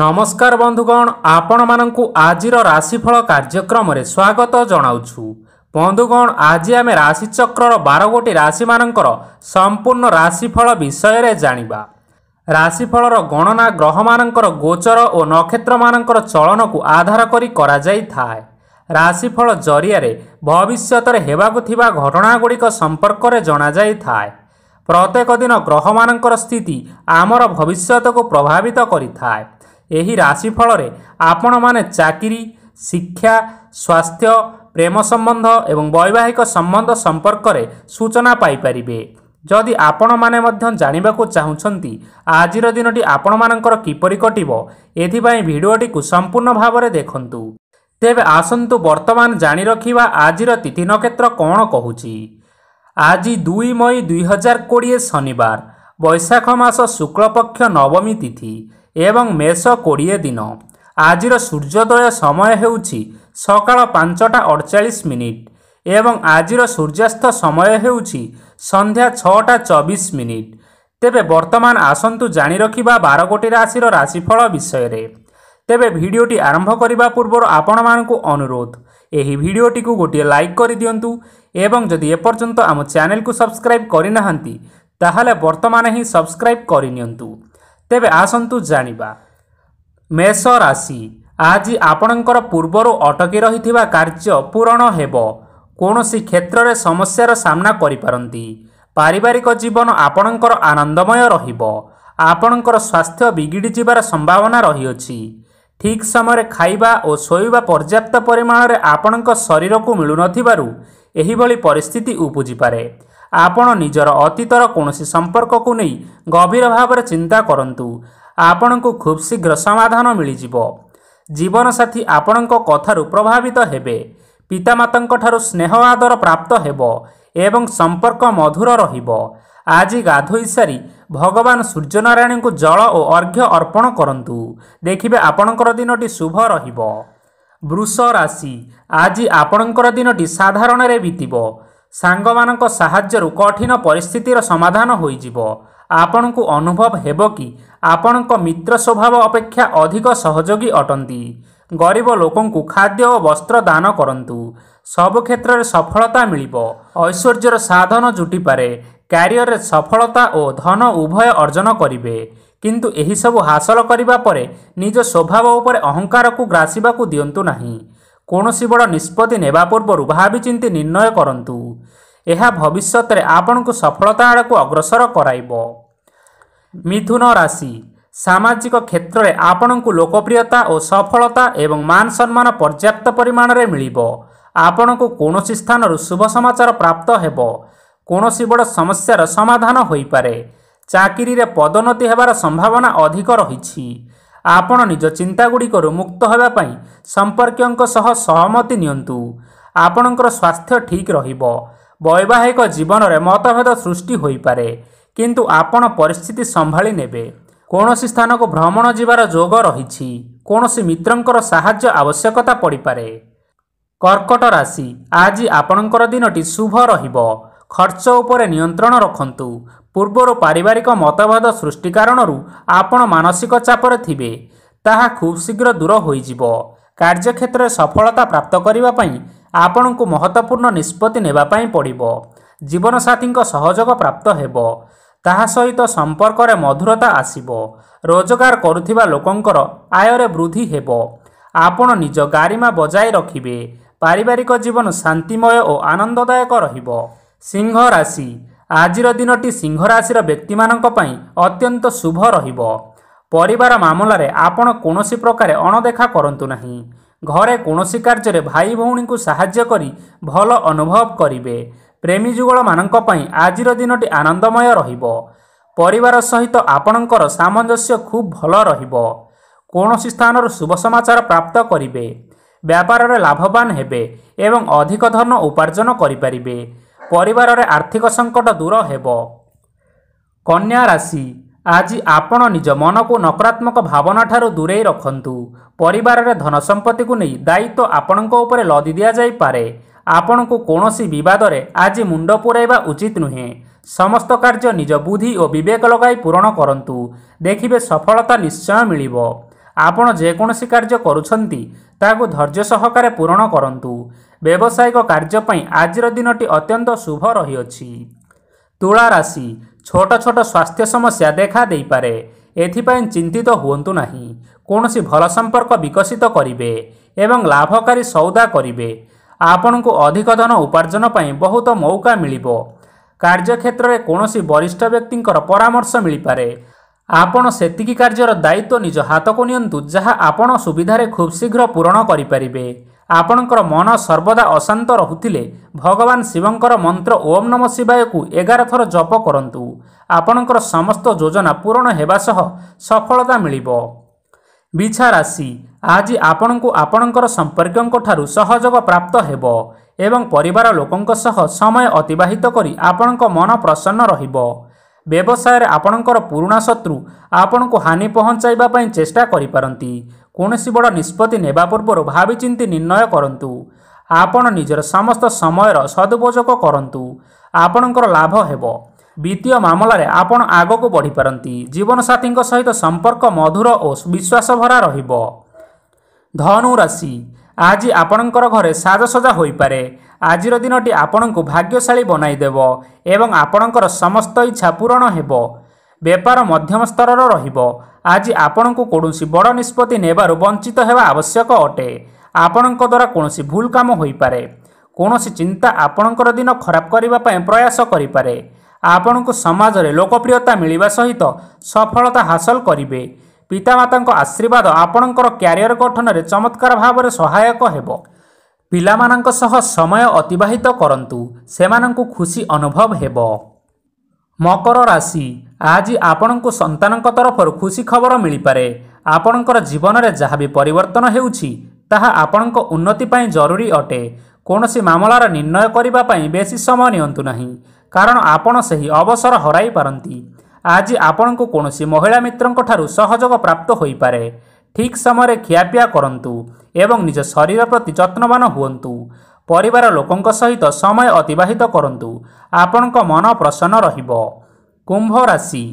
ନମସ୍କାର ବନ୍ଧୁଗଣ ଆପଣମାନଙ୍କୁ ଆଜିର ରାଶିଫଳ କାର୍ଯ୍ୟକ୍ରମରେ ସ୍ୱାଗତ ଜଣାଉଛୁ ବନ୍ଧୁଗଣ ଆଜି ଆମେ ରାଶିଚକ୍ରର ବାରଗୋଟି ରାଶିମାନଙ୍କର ସମ୍ପୂର୍ଣ୍ଣ ରାଶିଫଳ ବିଷୟରେ ଜାଣିବା ରାଶିଫଳର ଗଣନା ଗ୍ରହମାନଙ୍କର ଗୋଚର ଓ ନକ୍ଷତ୍ରମାନଙ୍କର ଚଳନକୁ ଆଧାର କରି କରାଯାଇଥାଏ ରାଶିଫଳ ଜରିଆରେ ଭବିଷ୍ୟତରେ ହେବାକୁ ଥିବା ଘଟଣାଗୁଡ଼ିକ ସମ୍ପର୍କରେ ଜଣାଯାଇଥାଏ ପ୍ରତ୍ୟେକ ଦିନ ଗ୍ରହମାନଙ୍କର ସ୍ଥିତି ଆମର ଭବିଷ୍ୟତକୁ ପ୍ରଭାବିତ କରିଥାଏ ଏହି ରାଶି ଫଳରେ ଆପଣମାନେ ଚାକିରି ଶିକ୍ଷା ସ୍ୱାସ୍ଥ୍ୟ ପ୍ରେମ ସମ୍ବନ୍ଧ ଏବଂ ବୈବାହିକ ସମ୍ବନ୍ଧ ସମ୍ପର୍କରେ ସୂଚନା ପାଇପାରିବେ ଯଦି ଆପଣମାନେ ମଧ୍ୟ ଜାଣିବାକୁ ଚାହୁଁଛନ୍ତି ଆଜିର ଦିନଟି ଆପଣମାନଙ୍କର କିପରି କଟିବ ଏଥିପାଇଁ ଭିଡ଼ିଓଟିକୁ ସମ୍ପୂର୍ଣ୍ଣ ଭାବରେ ଦେଖନ୍ତୁ ତେବେ ଆସନ୍ତୁ ବର୍ତ୍ତମାନ ଜାଣି ରଖିବା ଆଜିର ତିଥି ନକ୍ଷତ୍ର କ'ଣ କହୁଛି ଆଜି ଦୁଇ ମଇ ଦୁଇହଜାର କୋଡ଼ିଏ ଶନିବାର ବୈଶାଖ ମାସ ଶୁକ୍ଳପକ୍ଷ ନବମୀ ତିଥି ଏବଂ ମେଷ କୋଡ଼ିଏ ଦିନ ଆଜିର ସୂର୍ଯ୍ୟୋଦୟ ସମୟ ହେଉଛି ସକାଳ ପାଞ୍ଚଟା ଅଡ଼ଚାଳିଶ ମିନିଟ୍ ଏବଂ ଆଜିର ସୂର୍ଯ୍ୟାସ୍ତ ସମୟ ହେଉଛି ସନ୍ଧ୍ୟା ଛଅଟା ଚବିଶ ମିନିଟ୍ ତେବେ ବର୍ତ୍ତମାନ ଆସନ୍ତୁ ଜାଣି ରଖିବା ବାରଗୋଟି ରାଶିର ରାଶିଫଳ ବିଷୟରେ ତେବେ ଭିଡ଼ିଓଟି ଆରମ୍ଭ କରିବା ପୂର୍ବରୁ ଆପଣମାନଙ୍କୁ ଅନୁରୋଧ ଏହି ଭିଡ଼ିଓଟିକୁ ଗୋଟିଏ ଲାଇକ୍ କରିଦିଅନ୍ତୁ ଏବଂ ଯଦି ଏପର୍ଯ୍ୟନ୍ତ ଆମ ଚ୍ୟାନେଲକୁ ସବସ୍କ୍ରାଇବ୍ କରିନାହାନ୍ତି ତାହେଲେ ବର୍ତ୍ତମାନ ହିଁ ସବସ୍କ୍ରାଇବ୍ କରିନିଅନ୍ତୁ ତେବେ ଆସନ୍ତୁ ଜାଣିବା ମେଷ ରାଶି ଆଜି ଆପଣଙ୍କର ପୂର୍ବରୁ ଅଟକି ରହିଥିବା କାର୍ଯ୍ୟ ପୂରଣ ହେବ କୌଣସି କ୍ଷେତ୍ରରେ ସମସ୍ୟାର ସାମ୍ନା କରିପାରନ୍ତି ପାରିବାରିକ ଜୀବନ ଆପଣଙ୍କର ଆନନ୍ଦମୟ ରହିବ ଆପଣଙ୍କର ସ୍ୱାସ୍ଥ୍ୟ ବିଗିଡ଼ିଯିବାର ସମ୍ଭାବନା ରହିଅଛି ଠିକ୍ ସମୟରେ ଖାଇବା ଓ ଶୋଇବା ପର୍ଯ୍ୟାପ୍ତ ପରିମାଣରେ ଆପଣଙ୍କ ଶରୀରକୁ ମିଳୁନଥିବାରୁ ଏହିଭଳି ପରିସ୍ଥିତି ଉପୁଜିପାରେ ଆପଣ ନିଜର ଅତୀତର କୌଣସି ସମ୍ପର୍କକୁ ନେଇ ଗଭୀର ଭାବରେ ଚିନ୍ତା କରନ୍ତୁ ଆପଣଙ୍କୁ ଖୁବ୍ ଶୀଘ୍ର ସମାଧାନ ମିଳିଯିବ ଜୀବନସାଥୀ ଆପଣଙ୍କ କଥାରୁ ପ୍ରଭାବିତ ହେବେ ପିତାମାତାଙ୍କଠାରୁ ସ୍ନେହ ଆଦର ପ୍ରାପ୍ତ ହେବ ଏବଂ ସମ୍ପର୍କ ମଧୁର ରହିବ ଆଜି ଗାଧୋଇ ସାରି ଭଗବାନ ସୂର୍ଯ୍ୟନାରାୟଣଙ୍କୁ ଜଳ ଓ ଅର୍ଘ୍ୟ ଅର୍ପଣ କରନ୍ତୁ ଦେଖିବେ ଆପଣଙ୍କର ଦିନଟି ଶୁଭ ରହିବ ବୃଷ ରାଶି ଆଜି ଆପଣଙ୍କର ଦିନଟି ସାଧାରଣରେ ବିତିବ ସାଙ୍ଗମାନଙ୍କ ସାହାଯ୍ୟରୁ କଠିନ ପରିସ୍ଥିତିର ସମାଧାନ ହୋଇଯିବ ଆପଣଙ୍କୁ ଅନୁଭବ ହେବ କି ଆପଣଙ୍କ ମିତ୍ର ସ୍ୱଭାବ ଅପେକ୍ଷା ଅଧିକ ସହଯୋଗୀ ଅଟନ୍ତି ଗରିବ ଲୋକଙ୍କୁ ଖାଦ୍ୟ ଓ ବସ୍ତ୍ର ଦାନ କରନ୍ତୁ ସବୁ କ୍ଷେତ୍ରରେ ସଫଳତା ମିଳିବ ଐଶ୍ୱର୍ଯ୍ୟର ସାଧନ ଜୁଟିପାରେ କ୍ୟାରିଅରରେ ସଫଳତା ଓ ଧନ ଉଭୟ ଅର୍ଜନ କରିବେ କିନ୍ତୁ ଏହିସବୁ ହାସଲ କରିବା ପରେ ନିଜ ସ୍ୱଭାବ ଉପରେ ଅହଙ୍କାରକୁ ଗ୍ରାସିବାକୁ ଦିଅନ୍ତୁ ନାହିଁ କୌଣସି ବଡ଼ ନିଷ୍ପତ୍ତି ନେବା ପୂର୍ବରୁ ଭାବିଚିନ୍ତି ନିର୍ଣ୍ଣୟ କରନ୍ତୁ ଏହା ଭବିଷ୍ୟତରେ ଆପଣଙ୍କୁ ସଫଳତା ଆଡ଼କୁ ଅଗ୍ରସର କରାଇବ ମିଥୁନ ରାଶି ସାମାଜିକ କ୍ଷେତ୍ରରେ ଆପଣଙ୍କୁ ଲୋକପ୍ରିୟତା ଓ ସଫଳତା ଏବଂ ମାନ ସମ୍ମାନ ପର୍ଯ୍ୟାପ୍ତ ପରିମାଣରେ ମିଳିବ ଆପଣଙ୍କୁ କୌଣସି ସ୍ଥାନରୁ ଶୁଭ ସମାଚାର ପ୍ରାପ୍ତ ହେବ କୌଣସି ବଡ଼ ସମସ୍ୟାର ସମାଧାନ ହୋଇପାରେ ଚାକିରିରେ ପଦୋନ୍ନତି ହେବାର ସମ୍ଭାବନା ଅଧିକ ରହିଛି ଆପଣ ନିଜ ଚିନ୍ତାଗୁଡ଼ିକରୁ ମୁକ୍ତ ହେବା ପାଇଁ ସମ୍ପର୍କୀୟଙ୍କ ସହ ସହମତି ନିଅନ୍ତୁ ଆପଣଙ୍କର ସ୍ୱାସ୍ଥ୍ୟ ଠିକ୍ ରହିବ ବୈବାହିକ ଜୀବନରେ ମତଭେଦ ସୃଷ୍ଟି ହୋଇପାରେ କିନ୍ତୁ ଆପଣ ପରିସ୍ଥିତି ସମ୍ଭାଳି ନେବେ କୌଣସି ସ୍ଥାନକୁ ଭ୍ରମଣ ଯିବାର ଯୋଗ ରହିଛି କୌଣସି ମିତ୍ରଙ୍କର ସାହାଯ୍ୟ ଆବଶ୍ୟକତା ପଡ଼ିପାରେ କର୍କଟ ରାଶି ଆଜି ଆପଣଙ୍କର ଦିନଟି ଶୁଭ ରହିବ ଖର୍ଚ୍ଚ ଉପରେ ନିୟନ୍ତ୍ରଣ ରଖନ୍ତୁ ପୂର୍ବରୁ ପାରିବାରିକ ମତଭେଦ ସୃଷ୍ଟି କାରଣରୁ ଆପଣ ମାନସିକ ଚାପରେ ଥିବେ ତାହା ଖୁବ୍ ଶୀଘ୍ର ଦୂର ହୋଇଯିବ କାର୍ଯ୍ୟକ୍ଷେତ୍ରରେ ସଫଳତା ପ୍ରାପ୍ତ କରିବା ପାଇଁ ଆପଣଙ୍କୁ ମହତ୍ୱପୂର୍ଣ୍ଣ ନିଷ୍ପତ୍ତି ନେବା ପାଇଁ ପଡ଼ିବ ଜୀବନସାଥୀଙ୍କ ସହଯୋଗ ପ୍ରାପ୍ତ ହେବ ତାହା ସହିତ ସମ୍ପର୍କରେ ମଧୁରତା ଆସିବ ରୋଜଗାର କରୁଥିବା ଲୋକଙ୍କର ଆୟରେ ବୃଦ୍ଧି ହେବ ଆପଣ ନିଜ ଗାରିମା ବଜାଇ ରଖିବେ ପାରିବାରିକ ଜୀବନ ଶାନ୍ତିମୟ ଓ ଆନନ୍ଦଦାୟକ ରହିବ ସିଂହ ରାଶି ଆଜିର ଦିନଟି ସିଂହ ରାଶିର ବ୍ୟକ୍ତିମାନଙ୍କ ପାଇଁ ଅତ୍ୟନ୍ତ ଶୁଭ ରହିବ ପରିବାର ମାମଲାରେ ଆପଣ କୌଣସି ପ୍ରକାରେ ଅଣଦେଖା କରନ୍ତୁ ନାହିଁ ଘରେ କୌଣସି କାର୍ଯ୍ୟରେ ଭାଇ ଭଉଣୀଙ୍କୁ ସାହାଯ୍ୟ କରି ଭଲ ଅନୁଭବ କରିବେ ପ୍ରେମୀ ଯୁଗଳମାନଙ୍କ ପାଇଁ ଆଜିର ଦିନଟି ଆନନ୍ଦମୟ ରହିବ ପରିବାର ସହିତ ଆପଣଙ୍କର ସାମଞ୍ଜସ୍ୟ ଖୁବ୍ ଭଲ ରହିବ କୌଣସି ସ୍ଥାନରୁ ଶୁଭ ସମାଚାର ପ୍ରାପ୍ତ କରିବେ ବ୍ୟାପାରରେ ଲାଭବାନ ହେବେ ଏବଂ ଅଧିକ ଧନ ଉପାର୍ଜନ କରିପାରିବେ ପରିବାରରେ ଆର୍ଥିକ ସଙ୍କଟ ଦୂର ହେବ କନ୍ୟା ରାଶି ଆଜି ଆପଣ ନିଜ ମନକୁ ନକାରାତ୍ମକ ଭାବନାଠାରୁ ଦୂରେଇ ରଖନ୍ତୁ ପରିବାରରେ ଧନ ସମ୍ପତ୍ତିକୁ ନେଇ ଦାୟିତ୍ୱ ଆପଣଙ୍କ ଉପରେ ଲଦି ଦିଆଯାଇପାରେ ଆପଣଙ୍କୁ କୌଣସି ବିବାଦରେ ଆଜି ମୁଣ୍ଡ ପୂରାଇବା ଉଚିତ ନୁହେଁ ସମସ୍ତ କାର୍ଯ୍ୟ ନିଜ ବୁଦ୍ଧି ଓ ବିବେକ ଲଗାଇ ପୂରଣ କରନ୍ତୁ ଦେଖିବେ ସଫଳତା ନିଶ୍ଚୟ ମିଳିବ ଆପଣ ଯେକୌଣସି କାର୍ଯ୍ୟ କରୁଛନ୍ତି ତାହାକୁ ଧୈର୍ଯ୍ୟ ସହକାରେ ପୂରଣ କରନ୍ତୁ ବ୍ୟବସାୟିକ କାର୍ଯ୍ୟ ପାଇଁ ଆଜିର ଦିନଟି ଅତ୍ୟନ୍ତ ଶୁଭ ରହିଅଛି ତୁଳା ରାଶି ଛୋଟ ଛୋଟ ସ୍ୱାସ୍ଥ୍ୟ ସମସ୍ୟା ଦେଖା ଦେଇପାରେ ଏଥିପାଇଁ ଚିନ୍ତିତ ହୁଅନ୍ତୁ ନାହିଁ କୌଣସି ଭଲ ସମ୍ପର୍କ ବିକଶିତ କରିବେ ଏବଂ ଲାଭକାରୀ ସଉଦା କରିବେ ଆପଣଙ୍କୁ ଅଧିକ ଧନ ଉପାର୍ଜନ ପାଇଁ ବହୁତ ମଉକା ମିଳିବ କାର୍ଯ୍ୟକ୍ଷେତ୍ରରେ କୌଣସି ବରିଷ୍ଠ ବ୍ୟକ୍ତିଙ୍କର ପରାମର୍ଶ ମିଳିପାରେ ଆପଣ ସେତିକି କାର୍ଯ୍ୟର ଦାୟିତ୍ୱ ନିଜ ହାତକୁ ନିଅନ୍ତୁ ଯାହା ଆପଣ ସୁବିଧାରେ ଖୁବ୍ ଶୀଘ୍ର ପୂରଣ କରିପାରିବେ ଆପଣଙ୍କର ମନ ସର୍ବଦା ଅଶାନ୍ତ ରହୁଥିଲେ ଭଗବାନ ଶିବଙ୍କର ମନ୍ତ୍ର ଓମ୍ ନମ ଶିବାୟକୁ ଏଗାର ଥର ଜପ କରନ୍ତୁ ଆପଣଙ୍କର ସମସ୍ତ ଯୋଜନା ପୂରଣ ହେବା ସହ ସଫଳତା ମିଳିବ ବିଛା ରାଶି ଆଜି ଆପଣଙ୍କୁ ଆପଣଙ୍କର ସମ୍ପର୍କୀୟଙ୍କଠାରୁ ସହଯୋଗ ପ୍ରାପ୍ତ ହେବ ଏବଂ ପରିବାର ଲୋକଙ୍କ ସହ ସମୟ ଅତିବାହିତ କରି ଆପଣଙ୍କ ମନ ପ୍ରସନ୍ନ ରହିବ ବ୍ୟବସାୟରେ ଆପଣଙ୍କର ପୁରୁଣା ଶତ୍ରୁ ଆପଣଙ୍କୁ ହାନି ପହଞ୍ଚାଇବା ପାଇଁ ଚେଷ୍ଟା କରିପାରନ୍ତି କୌଣସି ବଡ଼ ନିଷ୍ପତ୍ତି ନେବା ପୂର୍ବରୁ ଭାବିଚିନ୍ତି ନିର୍ଣ୍ଣୟ କରନ୍ତୁ ଆପଣ ନିଜର ସମସ୍ତ ସମୟର ସଦୁପଯୋଗ କରନ୍ତୁ ଆପଣଙ୍କର ଲାଭ ହେବ ବିତ୍ତୀୟ ମାମଲାରେ ଆପଣ ଆଗକୁ ବଢ଼ିପାରନ୍ତି ଜୀବନସାଥୀଙ୍କ ସହିତ ସମ୍ପର୍କ ମଧୁର ଓ ବିଶ୍ୱାସଭରା ରହିବ ଧନୁରାଶି ଆଜି ଆପଣଙ୍କର ଘରେ ସାଜସଜା ହୋଇପାରେ ଆଜିର ଦିନଟି ଆପଣଙ୍କୁ ଭାଗ୍ୟଶାଳୀ ବନାଇଦେବ ଏବଂ ଆପଣଙ୍କର ସମସ୍ତ ଇଚ୍ଛା ପୂରଣ ହେବ ବେପାର ମଧ୍ୟମ ସ୍ତରର ରହିବ ଆଜି ଆପଣଙ୍କୁ କୌଣସି ବଡ଼ ନିଷ୍ପତ୍ତି ନେବାରୁ ବଞ୍ଚିତ ହେବା ଆବଶ୍ୟକ ଅଟେ ଆପଣଙ୍କ ଦ୍ୱାରା କୌଣସି ଭୁଲ କାମ ହୋଇପାରେ କୌଣସି ଚିନ୍ତା ଆପଣଙ୍କର ଦିନ ଖରାପ କରିବା ପାଇଁ ପ୍ରୟାସ କରିପାରେ ଆପଣଙ୍କୁ ସମାଜରେ ଲୋକପ୍ରିୟତା ମିଳିବା ସହିତ ସଫଳତା ହାସଲ କରିବେ ପିତାମାତାଙ୍କ ଆଶୀର୍ବାଦ ଆପଣଙ୍କର କ୍ୟାରିୟର ଗଠନରେ ଚମତ୍କାର ଭାବରେ ସହାୟକ ହେବ ପିଲାମାନଙ୍କ ସହ ସମୟ ଅତିବାହିତ କରନ୍ତୁ ସେମାନଙ୍କୁ ଖୁସି ଅନୁଭବ ହେବ ମକର ରାଶି ଆଜି ଆପଣଙ୍କୁ ସନ୍ତାନଙ୍କ ତରଫରୁ ଖୁସି ଖବର ମିଳିପାରେ ଆପଣଙ୍କର ଜୀବନରେ ଯାହା ବି ପରିବର୍ତ୍ତନ ହେଉଛି ତାହା ଆପଣଙ୍କ ଉନ୍ନତି ପାଇଁ ଜରୁରୀ ଅଟେ କୌଣସି ମାମଲାର ନିର୍ଣ୍ଣୟ କରିବା ପାଇଁ ବେଶୀ ସମୟ ନିଅନ୍ତୁ ନାହିଁ କାରଣ ଆପଣ ସେହି ଅବସର ହରାଇପାରନ୍ତି ଆଜି ଆପଣଙ୍କୁ କୌଣସି ମହିଳା ମିତ୍ରଙ୍କ ଠାରୁ ସହଯୋଗ ପ୍ରାପ୍ତ ହୋଇପାରେ ଠିକ୍ ସମୟରେ ଖିଆପିଆ କରନ୍ତୁ ଏବଂ ନିଜ ଶରୀର ପ୍ରତି ଯତ୍ନବାନ ହୁଅନ୍ତୁ ପରିବାର ଲୋକଙ୍କ ସହିତ ସମୟ ଅତିବାହିତ କରନ୍ତୁ ଆପଣଙ୍କ ମନ ପ୍ରସନ୍ନ ରହିବ କୁମ୍ଭ ରାଶି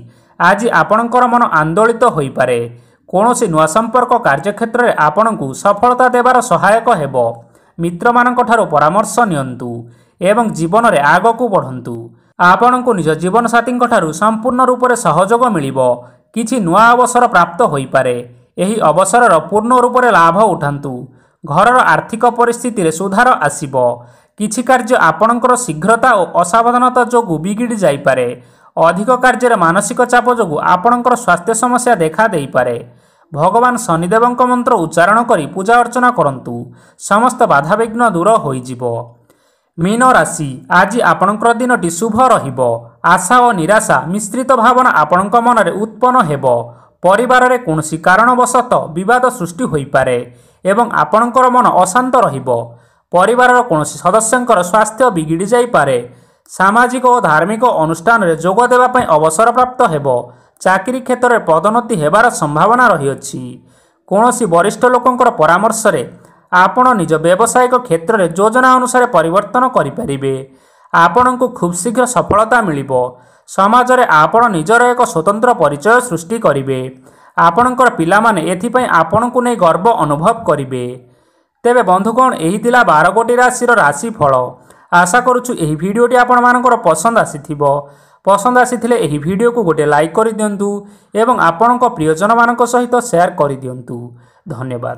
ଆଜି ଆପଣଙ୍କର ମନ ଆନ୍ଦୋଳିତ ହୋଇପାରେ କୌଣସି ନୂଆ ସମ୍ପର୍କ କାର୍ଯ୍ୟକ୍ଷେତ୍ରରେ ଆପଣଙ୍କୁ ସଫଳତା ଦେବାର ସହାୟକ ହେବ ମିତ୍ରମାନଙ୍କ ଠାରୁ ପରାମର୍ଶ ନିଅନ୍ତୁ ଏବଂ ଜୀବନରେ ଆଗକୁ ବଢ଼ନ୍ତୁ ଆପଣଙ୍କୁ ନିଜ ଜୀବନସାଥୀଙ୍କଠାରୁ ସମ୍ପୂର୍ଣ୍ଣ ରୂପରେ ସହଯୋଗ ମିଳିବ କିଛି ନୂଆ ଅବସର ପ୍ରାପ୍ତ ହୋଇପାରେ ଏହି ଅବସରର ପୂର୍ଣ୍ଣ ରୂପରେ ଲାଭ ଉଠାନ୍ତୁ ଘରର ଆର୍ଥିକ ପରିସ୍ଥିତିରେ ସୁଧାର ଆସିବ କିଛି କାର୍ଯ୍ୟ ଆପଣଙ୍କର ଶୀଘ୍ରତା ଓ ଅସାବଧାନତା ଯୋଗୁଁ ବିଗିଡ଼ି ଯାଇପାରେ ଅଧିକ କାର୍ଯ୍ୟରେ ମାନସିକ ଚାପ ଯୋଗୁଁ ଆପଣଙ୍କର ସ୍ୱାସ୍ଥ୍ୟ ସମସ୍ୟା ଦେଖା ଦେଇପାରେ ଭଗବାନ ଶନିଦେବଙ୍କ ମନ୍ତ୍ର ଉଚ୍ଚାରଣ କରି ପୂଜା ଅର୍ଚ୍ଚନା କରନ୍ତୁ ସମସ୍ତ ବାଧାବିଘ୍ନ ଦୂର ହୋଇଯିବ ମୀନ ରାଶି ଆଜି ଆପଣଙ୍କର ଦିନଟି ଶୁଭ ରହିବ ଆଶା ଓ ନିରାଶା ମିଶ୍ରିତ ଭାବନା ଆପଣଙ୍କ ମନରେ ଉତ୍ପନ୍ନ ହେବ ପରିବାରରେ କୌଣସି କାରଣବଶତଃ ବିବାଦ ସୃଷ୍ଟି ହୋଇପାରେ ଏବଂ ଆପଣଙ୍କର ମନ ଅଶାନ୍ତ ରହିବ ପରିବାରର କୌଣସି ସଦସ୍ୟଙ୍କର ସ୍ୱାସ୍ଥ୍ୟ ବିଗିଡ଼ି ଯାଇପାରେ ସାମାଜିକ ଓ ଧାର୍ମିକ ଅନୁଷ୍ଠାନରେ ଯୋଗ ଦେବା ପାଇଁ ଅବସରପ୍ରାପ୍ତ ହେବ ଚାକିରି କ୍ଷେତ୍ରରେ ପଦୋନ୍ନତି ହେବାର ସମ୍ଭାବନା ରହିଅଛି କୌଣସି ବରିଷ୍ଠ ଲୋକଙ୍କର ପରାମର୍ଶରେ ଆପଣ ନିଜ ବ୍ୟବସାୟିକ କ୍ଷେତ୍ରରେ ଯୋଜନା ଅନୁସାରେ ପରିବର୍ତ୍ତନ କରିପାରିବେ ଆପଣଙ୍କୁ ଖୁବ୍ ଶୀଘ୍ର ସଫଳତା ମିଳିବ ସମାଜରେ ଆପଣ ନିଜର ଏକ ସ୍ୱତନ୍ତ୍ର ପରିଚୟ ସୃଷ୍ଟି କରିବେ ଆପଣଙ୍କର ପିଲାମାନେ ଏଥିପାଇଁ ଆପଣଙ୍କୁ ନେଇ ଗର୍ବ ଅନୁଭବ କରିବେ ତେବେ ବନ୍ଧୁଗଣ ଏହି ଥିଲା ବାରଗୋଟି ରାଶିର ରାଶିଫଳ ଆଶା କରୁଛୁ ଏହି ଭିଡ଼ିଓଟି ଆପଣମାନଙ୍କର ପସନ୍ଦ ଆସିଥିବ ପସନ୍ଦ ଆସିଥିଲେ ଏହି ଭିଡ଼ିଓକୁ ଗୋଟିଏ ଲାଇକ୍ କରିଦିଅନ୍ତୁ ଏବଂ ଆପଣଙ୍କ ପ୍ରିୟଜନମାନଙ୍କ ସହିତ ସେୟାର କରିଦିଅନ୍ତୁ ଧନ୍ୟବାଦ